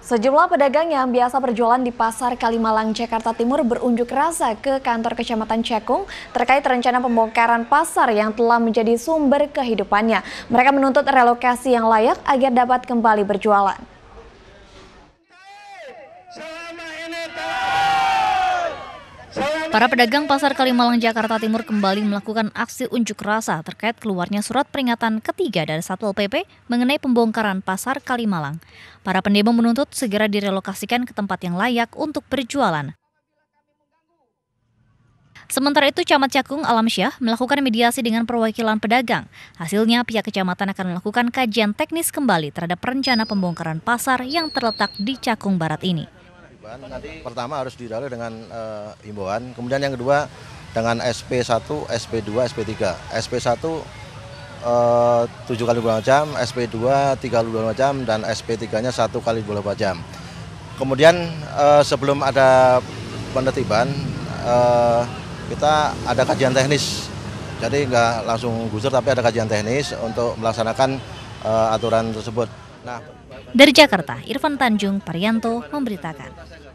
Sejumlah pedagang yang biasa berjualan di Pasar Kalimalang, Jakarta Timur berunjuk rasa ke kantor Kecamatan Cekung terkait rencana pembongkaran pasar yang telah menjadi sumber kehidupannya. Mereka menuntut relokasi yang layak agar dapat kembali berjualan. Selama ini telah Para pedagang Pasar Kalimalang Jakarta Timur kembali melakukan aksi unjuk rasa terkait keluarnya surat peringatan ketiga dari Satpol PP mengenai pembongkaran Pasar Kalimalang. Para pendemo menuntut segera direlokasikan ke tempat yang layak untuk berjualan. Sementara itu, Camat Cakung Alam Alamsyah melakukan mediasi dengan perwakilan pedagang. Hasilnya, pihak kecamatan akan melakukan kajian teknis kembali terhadap rencana pembongkaran pasar yang terletak di Cakung Barat ini himbauan nanti pertama harus didalui dengan uh, eh, imbauan, kemudian yang kedua dengan SP1, SP2, SP3. SP1 7 kali 24 jam, SP2 3 kali 24 jam dan SP3-nya 1 kali 24 jam. Kemudian uh, sebelum ada penertiban uh, kita ada kajian teknis. Jadi nggak langsung gusur tapi ada kajian teknis untuk melaksanakan uh, aturan tersebut. Nah. Dari Jakarta, Irfan Tanjung, Parianto memberitakan.